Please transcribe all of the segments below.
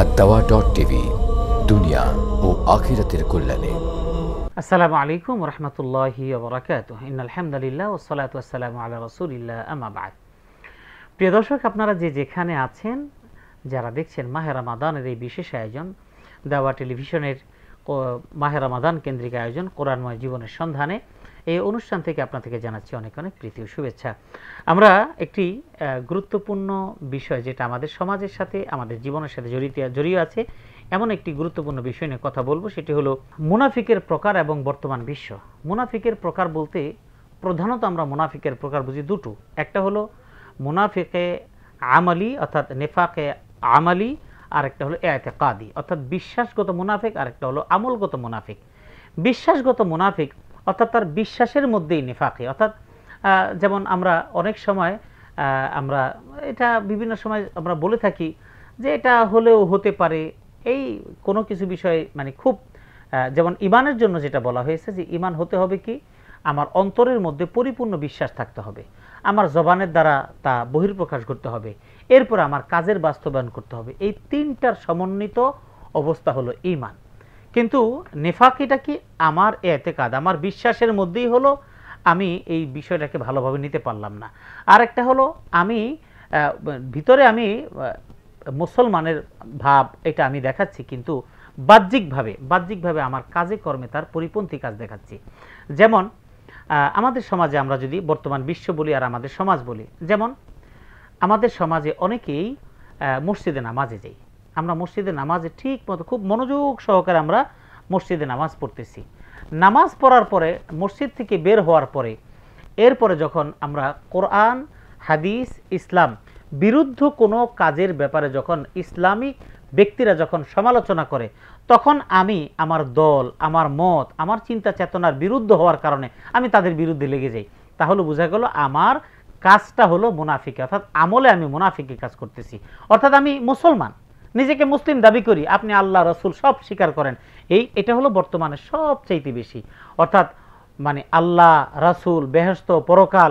আর দাওয়া dot TV দুনিয়া ও আখিরাতের কল্যাণে আসসালামু আলাইকুম রহমতুল্লাহি বরাকাত আলহামদুলিল্লাহ ওসলাত আসসালামু আল্লাহ রসুলিল্লাহ আমাবাদ প্রিয় দর্শক আপনারা যে যেখানে আছেন যারা দেখছেন মাহের রামাদানের এই বিশেষ আয়োজন দাওয়া টেলিভিশনের মাহের রামাদান কেন্দ্রিক আয়োজন কোরআনময় জীবনের সন্ধানে এই অনুষ্ঠান থেকে আপনা থেকে জানাচ্ছি অনেক অনেক প্রীতি শুভেচ্ছা আমরা একটি গুরুত্বপূর্ণ বিষয় যেটা আমাদের সমাজের সাথে আমাদের জীবনের সাথে জড়িত জড়িয়ে আছে এমন একটি গুরুত্বপূর্ণ বিষয় নিয়ে কথা বলবো সেটি হলো মুনাফিকের প্রকার এবং বর্তমান বিশ্ব মুনাফিকের প্রকার বলতে প্রধানত আমরা মুনাফিকের প্রকার বুঝি দুটো একটা হলো মুনাফিকে আমালি অর্থাৎ নেফাকে আমালি আর একটা হলো কাদি অর্থাৎ বিশ্বাসগত মুনাফিক আর একটা হলো আমলগত মুনাফিক বিশ্বাসগত মুনাফিক অর্থাৎ তার বিশ্বাসের মধ্যেই নিফাকি অর্থাৎ যেমন আমরা অনেক সময় আমরা এটা বিভিন্ন সময় আমরা বলে থাকি যে এটা হলেও হতে পারে এই কোনো কিছু বিষয়ে মানে খুব যেমন ইমানের জন্য যেটা বলা হয়েছে যে ইমান হতে হবে কি আমার অন্তরের মধ্যে পরিপূর্ণ বিশ্বাস থাকতে হবে আমার জবানের দ্বারা তা বহির্প্রকাশ করতে হবে এরপর আমার কাজের বাস্তবায়ন করতে হবে এই তিনটার সমন্বিত অবস্থা হলো ইমান কিন্তু নেফাক এটা কি আমার এতেকাদ আমার বিশ্বাসের মধ্যেই হলো আমি এই বিষয়টাকে ভালোভাবে নিতে পারলাম না আর একটা হলো আমি ভিতরে আমি মুসলমানের ভাব এটা আমি দেখাচ্ছি কিন্তু বাহ্যিকভাবে বাহ্যিকভাবে আমার কাজে কর্মে তার পরিপন্থী কাজ দেখাচ্ছি যেমন আমাদের সমাজে আমরা যদি বর্তমান বিশ্ব বলি আর আমাদের সমাজ বলি যেমন আমাদের সমাজে অনেকেই মসজিদে নামাজে যাই আমরা মসজিদে নামাজে ঠিক মতো খুব মনোযোগ সহকারে আমরা মসজিদে নামাজ পড়তেছি নামাজ পড়ার পরে মসজিদ থেকে বের হওয়ার পরে এরপরে যখন আমরা কোরআন হাদিস ইসলাম বিরুদ্ধ কোনো কাজের ব্যাপারে যখন ইসলামিক ব্যক্তিরা যখন সমালোচনা করে তখন আমি আমার দল আমার মত আমার চিন্তা চেতনার বিরুদ্ধ হওয়ার কারণে আমি তাদের বিরুদ্ধে লেগে যাই তাহলে বোঝা গেল আমার কাজটা হলো মুনাফিকে অর্থাৎ আমলে আমি মুনাফিকে কাজ করতেছি অর্থাৎ আমি মুসলমান নিজেকে মুসলিম দাবি করি আপনি আল্লাহ রসুল সব স্বীকার করেন এই এটা হলো বর্তমানে সবচাইতে বেশি অর্থাৎ মানে আল্লাহ রাসুল বেহস্ত পরকাল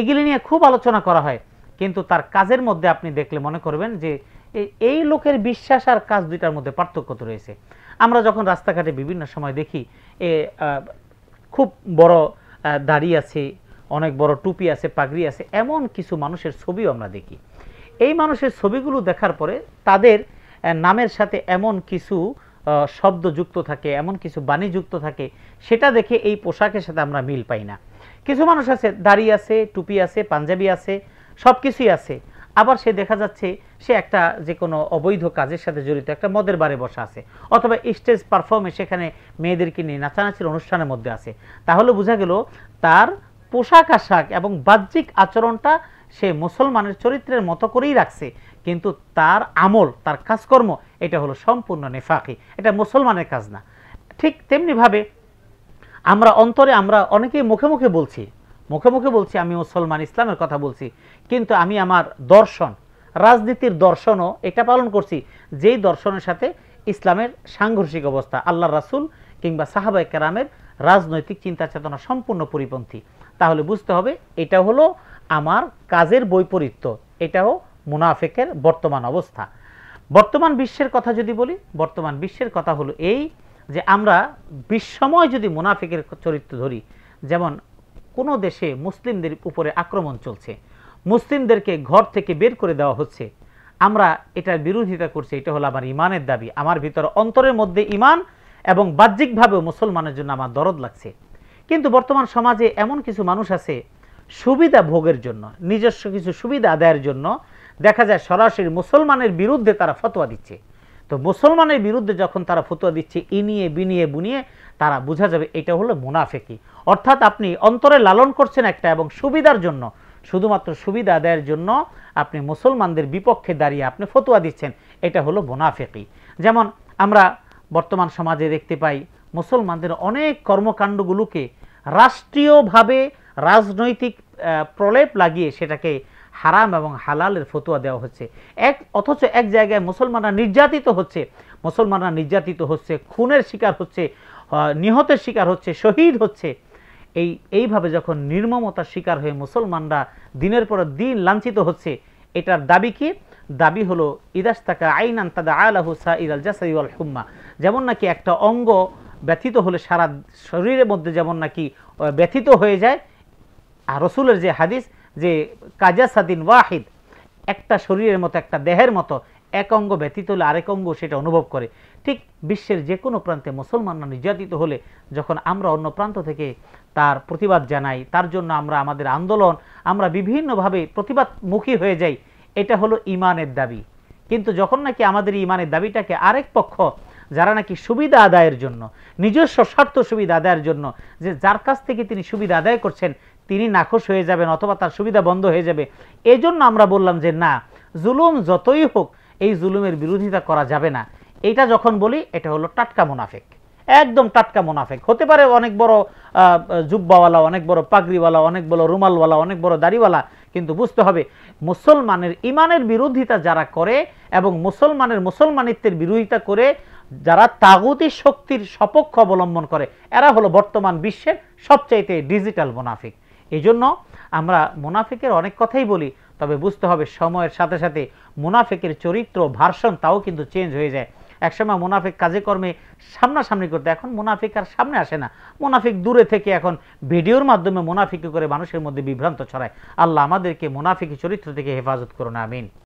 এগুলি নিয়ে খুব আলোচনা করা হয় কিন্তু তার কাজের মধ্যে আপনি দেখলে মনে করবেন যে এই লোকের বিশ্বাস আর কাজ দুইটার মধ্যে পার্থক্য তো রয়েছে আমরা যখন রাস্তাঘাটে বিভিন্ন সময় দেখি এ খুব বড় দাড়ি আছে অনেক বড় টুপি আছে পাগড়ি আছে এমন কিছু মানুষের ছবিও আমরা দেখি এই মানুষের ছবিগুলো দেখার পরে তাদের নামের সাথে এমন কিছু শব্দ যুক্ত থাকে এমন কিছু বাণী যুক্ত থাকে সেটা দেখে এই পোশাকের সাথে আমরা মিল পাই না কিছু মানুষ আছে দাড়ি আছে টুপি আছে পাঞ্জাবি আছে সব কিছুই আছে আবার সে দেখা যাচ্ছে সে একটা যে কোনো অবৈধ কাজের সাথে জড়িত একটা মদের বারে বসা আছে অথবা স্টেজ পারফর্মে সেখানে মেয়েদেরকে নিয়ে নাচানাচির অনুষ্ঠানের মধ্যে আছে তাহলে বোঝা গেল তার পোশাক আশাক এবং বাহ্যিক আচরণটা সে মুসলমানের চরিত্রের মতো করেই রাখছে কিন্তু তার আমল তার কাজকর্ম এটা হলো সম্পূর্ণ নেফাকি এটা মুসলমানের কাজ না ঠিক তেমনিভাবে আমরা অন্তরে আমরা অনেকেই মুখে মুখে বলছি মুখে মুখে বলছি আমি মুসলমান ইসলামের কথা বলছি কিন্তু আমি আমার দর্শন রাজনীতির দর্শনও এটা পালন করছি যেই দর্শনের সাথে ইসলামের সাংঘর্ষিক অবস্থা আল্লাহ রাসুল কিংবা সাহাবাই কেরামের রাজনৈতিক চিন্তা চেতনা সম্পূর্ণ পরিপন্থী তাহলে বুঝতে হবে এটা হলো আমার কাজের বৈপরীত্য এটাও মুনাফেকের বর্তমান অবস্থা বর্তমান বিশ্বের কথা যদি বলি বর্তমান বিশ্বের কথা হলো এই যে আমরা বিশ্বময় যদি মুনাফেকের চরিত্র ধরি যেমন কোনো দেশে মুসলিমদের উপরে আক্রমণ চলছে মুসলিমদেরকে ঘর থেকে বের করে দেওয়া হচ্ছে আমরা এটার বিরোধিতা করছি এটা হলো আমার ইমানের দাবি আমার ভিতরে অন্তরের মধ্যে ইমান এবং বাহ্যিকভাবেও মুসলমানের জন্য আমার দরদ লাগছে কিন্তু বর্তমান সমাজে এমন কিছু মানুষ আছে সুবিধা ভোগের জন্য নিজস্ব কিছু সুবিধা আদায়ের জন্য দেখা যায় সরাসরি মুসলমানের বিরুদ্ধে তারা ফতোয়া দিচ্ছে তো মুসলমানের বিরুদ্ধে যখন তারা ফতোয়া দিচ্ছে ই নিয়ে বিনিয়ে বুনিয়ে তারা বোঝা যাবে এটা হলো মুনাফেকি অর্থাৎ আপনি অন্তরে লালন করছেন একটা এবং সুবিধার জন্য শুধুমাত্র সুবিধা আদায়ের জন্য আপনি মুসলমানদের বিপক্ষে দাঁড়িয়ে আপনি ফতোয়া দিচ্ছেন এটা হলো মুনাফেকি যেমন আমরা বর্তমান সমাজে দেখতে পাই মুসলমানদের অনেক কর্মকাণ্ডগুলোকে রাষ্ট্রীয়ভাবে রাজনৈতিক প্রলেপ লাগিয়ে সেটাকে হারাম এবং হালালের ফতুয়া দেওয়া হচ্ছে এক অথচ এক জায়গায় মুসলমানরা নির্যাতিত হচ্ছে মুসলমানরা নির্যাতিত হচ্ছে খুনের শিকার হচ্ছে নিহতের শিকার হচ্ছে শহীদ হচ্ছে এই এইভাবে যখন নির্মমতার শিকার হয়ে মুসলমানরা দিনের পর দিন লাঞ্ছিত হচ্ছে এটার দাবি কি দাবি হলো ইদাস্তাকা আইনান তাদা আলাহ ইদ আল জাসাইল হুম্মা যেমন নাকি একটা অঙ্গ ব্যথিত হলে সারা শরীরের মধ্যে যেমন নাকি ব্যথিত হয়ে যায় রসুলের যে হাদিস যে সাদিন ওয়াহিদ একটা শরীরের মতো একটা দেহের মতো এক অঙ্গ ব্যতীত হলে আরেক অঙ্গ সেটা অনুভব করে ঠিক বিশ্বের যে কোনো প্রান্তে মুসলমানরা নির্যাতিত হলে যখন আমরা অন্য প্রান্ত থেকে তার প্রতিবাদ জানাই তার জন্য আমরা আমাদের আন্দোলন আমরা বিভিন্নভাবে প্রতিবাদমুখী হয়ে যাই এটা হলো ইমানের দাবি কিন্তু যখন নাকি আমাদের ইমানের দাবিটাকে আরেক পক্ষ যারা নাকি সুবিধা আদায়ের জন্য নিজস্ব স্বার্থ সুবিধা আদায়ের জন্য যে যার কাছ থেকে তিনি সুবিধা আদায় করছেন তিনি নাখোশ হয়ে যাবেন অথবা তার সুবিধা বন্ধ হয়ে যাবে এই জন্য আমরা বললাম যে না জুলুম যতই হোক এই জুলুমের বিরোধিতা করা যাবে না এইটা যখন বলি এটা হলো টাটকা মুনাফেক একদম টাটকা মুনাফেক হতে পারে অনেক বড় জুব্বাওয়ালা অনেক বড় পাগড়িওয়ালা অনেক বড় রুমালওয়ালা অনেক বড় দাড়িওয়ালা কিন্তু বুঝতে হবে মুসলমানের ইমানের বিরোধিতা যারা করে এবং মুসলমানের মুসলমানিত্বের বিরোধিতা করে যারা তাগুতি শক্তির সপক্ষ অবলম্বন করে এরা হলো বর্তমান বিশ্বের সবচাইতে ডিজিটাল মুনাফিক এজন্য আমরা মুনাফিকের অনেক কথাই বলি তবে বুঝতে হবে সময়ের সাথে সাথে মুনাফিকের চরিত্র ভার্সন তাও কিন্তু চেঞ্জ হয়ে যায় একসময় মুনাফিক কাজে কর্মে সামনাসামনি করতে এখন মুনাফিক আর সামনে আসে না মুনাফিক দূরে থেকে এখন ভিডিওর মাধ্যমে মুনাফিকি করে মানুষের মধ্যে বিভ্রান্ত ছড়ায় আল্লাহ আমাদেরকে মুনাফিকি চরিত্র থেকে হেফাজত করুন আমিন